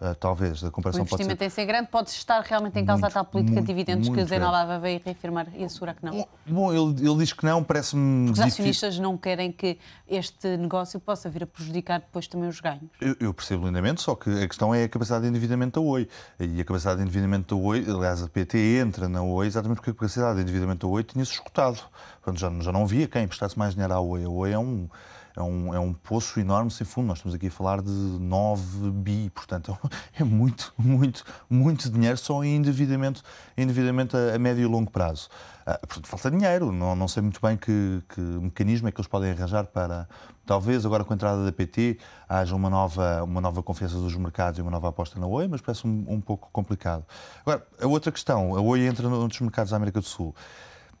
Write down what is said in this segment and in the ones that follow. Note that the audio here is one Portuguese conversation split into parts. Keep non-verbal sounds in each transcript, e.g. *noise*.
Uh, talvez, a comparação o pode ser... investimento em ser grande, pode estar realmente em causa a tal política muito, de dividendos que Nalava veio reafirmar e assegurar que não? Bom, ele, ele diz que não, parece-me Os acionistas não querem que este negócio possa vir a prejudicar depois também os ganhos. Eu, eu percebo lindamente, só que a questão é a capacidade de endividamento da Oi. E a capacidade de endividamento da Oi, aliás, a PT entra na Oi exatamente porque a capacidade de endividamento da Oi tinha-se escutado. Portanto, já, já não havia quem prestasse mais dinheiro à Oi. A Oi é um é um, é um poço enorme sem fundo. Nós estamos aqui a falar de 9 bi, portanto *laughs* é muito, muito, muito dinheiro só em endividamento, endividamento a, a médio e longo prazo. Ah, portanto, falta dinheiro, não, não sei muito bem que, que mecanismo é que eles podem arranjar para. Talvez agora com a entrada da PT haja uma nova, uma nova confiança dos mercados e uma nova aposta na Oi, mas parece um, um pouco complicado. Agora, a outra questão: a Oi entra nos mercados da América do Sul.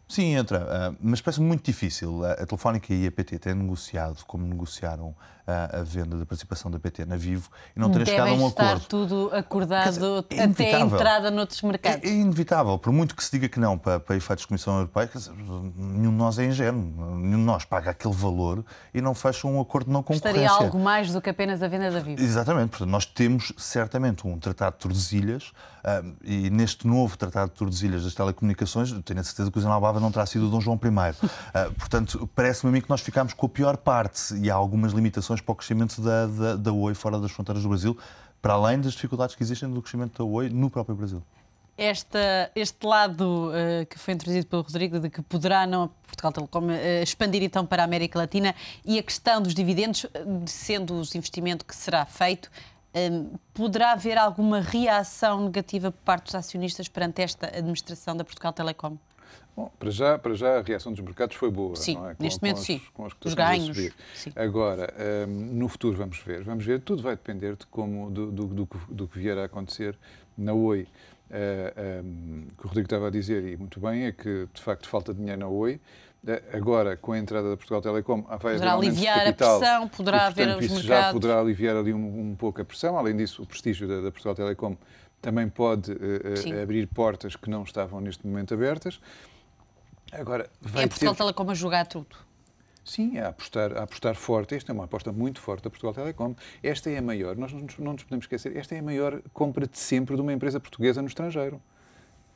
Sim, entra, ah, mas parece muito difícil. A Telefónica e a PT têm negociado como negociaram ah, a venda da participação da PT na Vivo e não terem chegado a um estar acordo. estar tudo acordado dizer, é até a entrada noutros mercados. É, é, inevitável, por muito que se diga que não para, para efeitos de Comissão Europeia, dizer, nenhum de nós é ingênuo, nenhum de nós paga aquele valor e não fecha um acordo de não concorrência. Estaria algo mais do que apenas a venda da Vivo. Exatamente, portanto, nós temos certamente um Tratado de Tordesilhas ah, e neste novo Tratado de Tordesilhas das Telecomunicações, tenho a certeza que o Zé não terá sido o Dom João I. Uh, *laughs* portanto, parece-me a mim que nós ficámos com a pior parte e há algumas limitações para o crescimento da, da, da OI fora das fronteiras do Brasil, para além das dificuldades que existem do crescimento da OI no próprio Brasil. Esta, este lado uh, que foi introduzido pelo Rodrigo de que poderá não Portugal Telecom uh, ah, expandir então para a América Latina e a questão dos dividendos, sendo o investimento que será feito, um, poderá haver alguma reação negativa por parte dos acionistas perante esta administração da Portugal Telecom? Bom, para já, para já a reação dos mercados foi boa. Sim, é? neste momento sim. Com os ganhos. Agora, um, no futuro vamos ver. Vamos ver, tudo vai depender de como, do, do, do, do que vier a acontecer na OI. Uh, eh, um, o que o Rodrigo estava a dizer, e muito bem, é que de facto falta dinheiro na OI. Eh, agora, com a entrada da Portugal Telecom, ah, vai poderá haver aliviar capital, a pressão, poderá e, portanto, haver isso mercados... já poderá aliviar ali um, um, pouco a pressão. Além disso, o prestígio da, da Portugal Telecom também pode uh, abrir portas que não estavam neste momento abertas. Agora, vai é Portugal ter... Telecom a jogar tudo. Sim, a apostar, a apostar forte. Esta é uma aposta muito forte da Portugal Telecom. Esta é a maior, nós não nos podemos esquecer, esta é a maior compra de sempre de uma empresa portuguesa no estrangeiro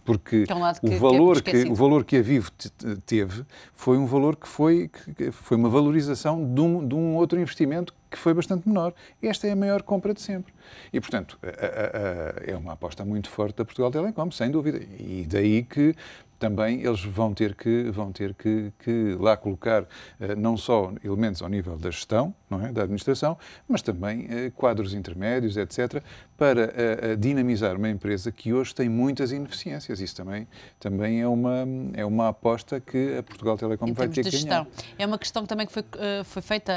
porque é um o, é valor que, o valor que a Vivo teve foi um valor que foi, que foi uma valorização de um, de um outro investimento que foi bastante menor. Esta é a maior compra de sempre. E, portanto, a, a, a, é uma aposta muito forte da Portugal Telecom, sem dúvida. E daí que também eles vão ter que, vão ter que, que lá colocar eh, não só elementos ao nível da gestão, não é, da administração, mas também eh, quadros intermédios, etc., para eh, dinamizar uma empresa que hoje tem muitas ineficiências. Isso também, também é, uma, é uma aposta que a Portugal Telecom vai ter que ganhar. É uma questão também que foi, foi feita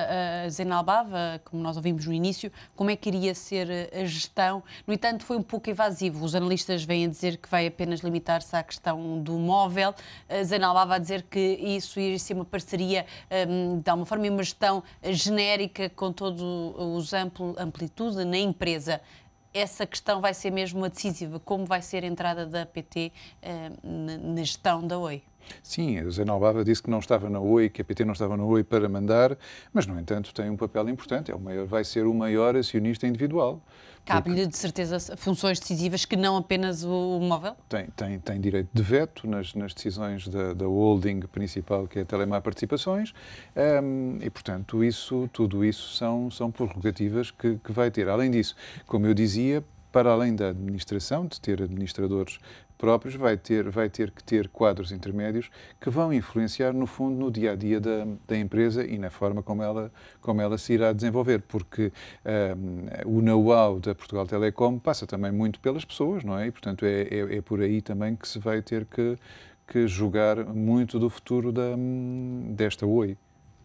a Zenalbava, como nós ouvimos no início, como é que iria ser a gestão. No entanto, foi um pouco evasivo. Os analistas vêm a dizer que vai apenas limitar-se à questão do móvel. Zainal Bava a dizer que isso ia ser uma parceria, hum, de alguma forma, uma gestão genérica com todos os amplo, amplitude na empresa. Essa questão vai ser mesmo a decisiva, como vai ser a entrada da PT hum, na gestão da Oi? Sim, o Zé Nalbava disse que não estava na OI, que a PT não estava na OI para mandar, mas, no entanto, tem um papel importante, é o maior, vai ser o maior acionista individual. Cabe-lhe, de certeza, funções decisivas que não apenas o móvel? Tem, tem, tem direito de veto nas, nas decisões da, da holding principal, que é a Telemar Participações, um, e, portanto, isso, tudo isso são, são prerrogativas que, que vai ter. Além disso, como eu dizia, para além da administração, de ter administradores próprios, vai ter, vai ter que ter quadros intermédios que vão influenciar, no fundo, no dia a dia da, da empresa e na forma como ela, como ela se irá desenvolver, porque um, ah, o know-how da Portugal Telecom passa também muito pelas pessoas, não é? E, portanto, é, é, é por aí também que se vai ter que, que julgar muito do futuro da, desta OI.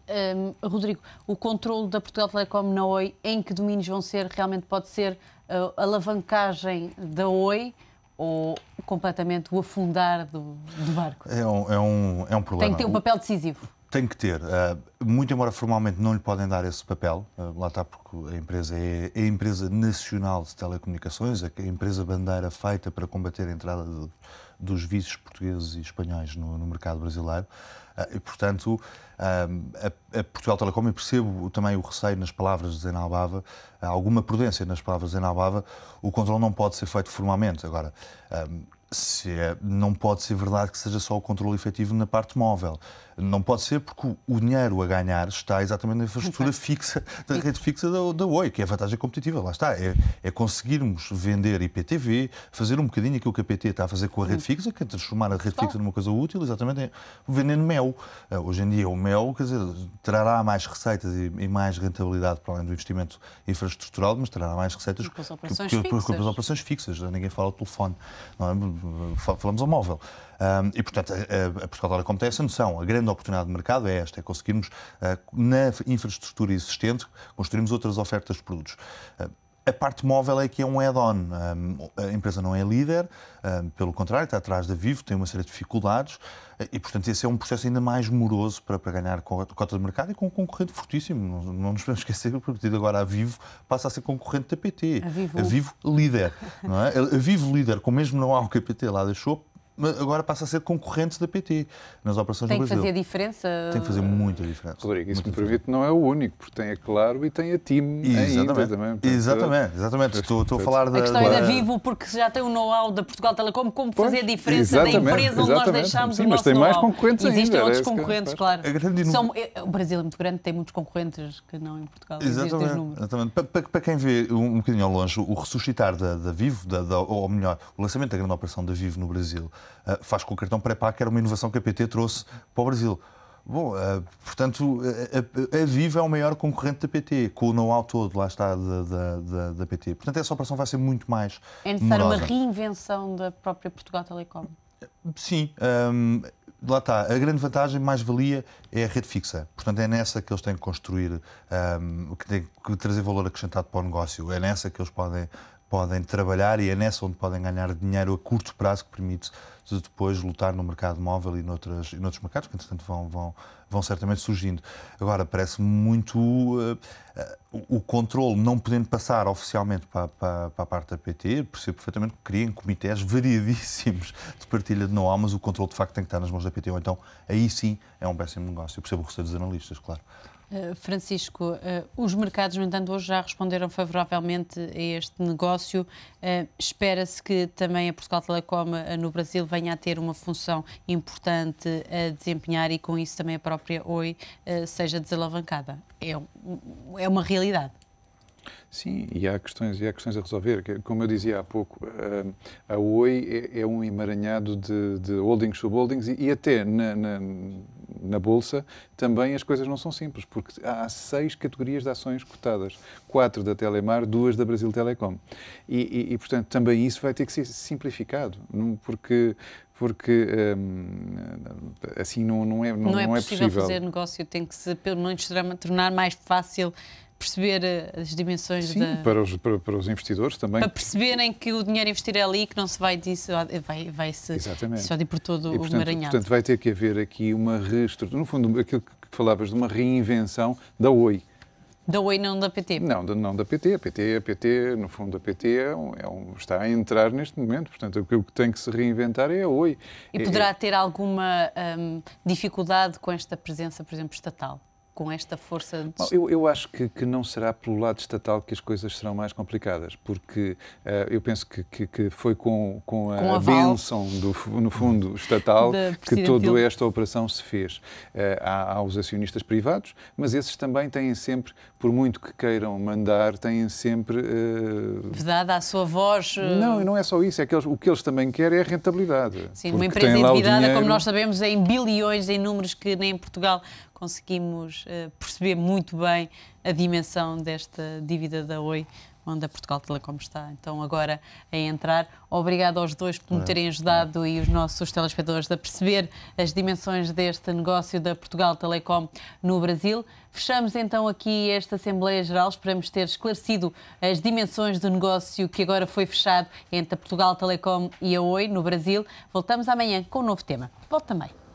Um, Rodrigo, o controle da Portugal Telecom na OI, em que domínios vão ser, realmente pode ser uh, alavancagem da OI ou completamente o afundar do, do barco? É um, é, um, é um problema. Tem que ter um papel decisivo. Tem que ter. Eh, muito embora formalmente não lhe podem dar esse papel, eh, lá está porque a empresa é, é a empresa nacional de telecomunicações, a empresa bandeira feita para combater a entrada de, dos vícios portugueses e espanhóis no, no mercado brasileiro. Eh, e, portanto, a, a Portugal Telecom, eu percebo também o receio nas palavras de Zena Albava, alguma prudência nas palavras de Zena Albava, o controle não pode ser feito formalmente. Agora, se é, não pode ser verdade que seja só o controle efetivo na parte móvel. Não pode ser porque o, dinheiro a ganhar está exatamente na infraestrutura okay. fixa, da rede fixa da, da Oi, que é a vantagem competitiva, lá está. É, é, conseguirmos vender IPTV, fazer um bocadinho aquilo que a PT está a fazer com a rede uhum. fixa, que é transformar a rede fixa numa coisa útil, exatamente é vendendo mel. Ah, hoje em dia o mel, quer dizer, trará mais receitas e, e mais rentabilidade para além do investimento infraestrutural, mas trará mais receitas que, as operações fixas. Ninguém fala de telefone. Não é? falamos ao móvel. Um, e, portanto, a, a Portugal Telecom tem essa noção. A grande oportunidade de mercado é esta, é conseguirmos, uh, na infraestrutura existente, construirmos outras ofertas de produtos. Uh, a parte móvel é que é um add-on. A empresa não é líder, pelo contrário, está atrás da Vivo, tem uma série de dificuldades eh, e, portanto, esse é um processo ainda mais moroso para, ganhar cota de mercado e com um concorrente fortíssimo. Não, nos podemos *laughs* esquecer que, a partir de agora, a Vivo passa a ser concorrente da PT. A Vivo, a Vivo líder. Não é? A Vivo líder, o mesmo não há o que a PT lá deixou, agora passa a ser concorrente da PT nas operações tem Brasil. Tem que fazer diferença. Tem que fazer muita diferença. Rodrigo, isso me permite, não é o único, porque tem a Claro e tem a TIM exatamente. também. Portanto, exatamente, exatamente. Estou, estou a é falar da... A questão é da Vivo, porque já tem o know-how da Portugal Telecom, como pois, fazer diferença da empresa onde nós deixámos Sim, o nosso know mas tem mais concorrentes Existem ainda. Existem é outros concorrentes, claro. São, é, o Brasil é muito grande, tem muitos concorrentes que não em Portugal. Exatamente. exatamente. Para, para, para, quem vê um, bocadinho ao longe, o ressuscitar da, da Vivo, da, da, ou melhor, o lançamento da grande operação da Vivo no Brasil, eh, faz com o cartão pré-pago, que era uma inovação que a PT trouxe para o Brasil. Bom, eh, portanto, eh, a, Viva é o maior concorrente da PT, com o know-how todo, lá está, da, da, da, PT. Portanto, essa operação vai ser muito mais. É necessário numerosa. uma reinvenção da própria Portugal Telecom? Sim. Ehm, lá está. A grande vantagem, mais-valia, é a rede fixa. Portanto, é nessa que eles têm que construir, hum, que têm que trazer valor acrescentado para o negócio. É nessa que eles podem podem trabalhar e é nessa onde podem ganhar dinheiro a curto prazo que permite de depois lutar no mercado móvel e noutras, noutros mercados que, entretanto, vão, vão, vão certamente surgindo. Agora, parece muito uh, uh, o controle não podendo passar oficialmente para, para, para a parte da PT, percebo perfeitamente que criem comitês variadíssimos de partilha de know-how mas o controle de facto tem que estar nas mãos da PT, ou então aí sim é um péssimo negócio. Eu percebo o receio dos analistas, claro. Eh, Francisco, eh, os mercados, no entanto, hoje já responderam favoravelmente a este negócio. Eh, espera-se que também a Portugal Telecom no Brasil venha a ter uma função importante a desempenhar e com isso também a própria OI seja desalavancada. É, é uma realidade. Sim, e há questões, e há questões a resolver. Como eu dizia há pouco, a Oi é, é um emaranhado de, de holdings, subholdings e, e até na, na, na Bolsa, também as coisas não são simples, porque há seis categorias de ações cotadas, quatro da Telemar, duas da Brasil Telecom. E, e, e portanto, também isso vai ter que ser simplificado, porque porque hum, assim não, não, é, não, não, é, não é possível é possível fazer negócio, tem que se, pelo menos, tornar mais fácil perceber eh, as dimensões Sim, da... para, os, para, para, os investidores também. Para perceberem que o dinheiro investir é ali, que não se vai disso, vai, vai se Exatamente. Se por todo e, portanto, o maranhado. Portanto, vai ter que haver aqui uma reestruturação, no fundo, aquilo que falavas de uma reinvenção da OI. Da Oi, não da PT? Não, da não da PT. A PT, a PT no fundo, a PT é um, é um, está a entrar neste momento. Portanto, o que, tem que se reinventar é a Oi. E é, poderá é, ter alguma hum, dificuldade com esta presença, por exemplo, estatal? com esta força? De... Bom, eu, eu, acho que, que, não será pelo lado estatal que as coisas serão mais complicadas, porque uh, eu penso que, que, que, foi com, com a, com benção, do, no fundo, estatal que toda esta operação se fez. Uh, há, há os acionistas privados, mas esses também têm sempre, por muito que queiram mandar, têm sempre... Uh... Eh, Verdade, a sua voz... Uh... Não, não é só isso, é que eles, o que eles também querem é rentabilidade. Sim, uma empresa endividada, como nós sabemos, é em bilhões, em números que nem em Portugal conseguimos uh, perceber muito bem a dimensão desta dívida da Oi, onde a Portugal Telecom está. Então, agora a entrar. Obrigado aos dois por me é, terem é. ajudado e os nossos telespectadores a perceber as dimensões deste negócio da Portugal Telecom no Brasil. Fechamos então aqui esta Assembleia Geral. Esperamos ter esclarecido as dimensões do negócio que agora foi fechado entre a Portugal Telecom e a Oi no Brasil. Voltamos amanhã com um novo tema. Volto também.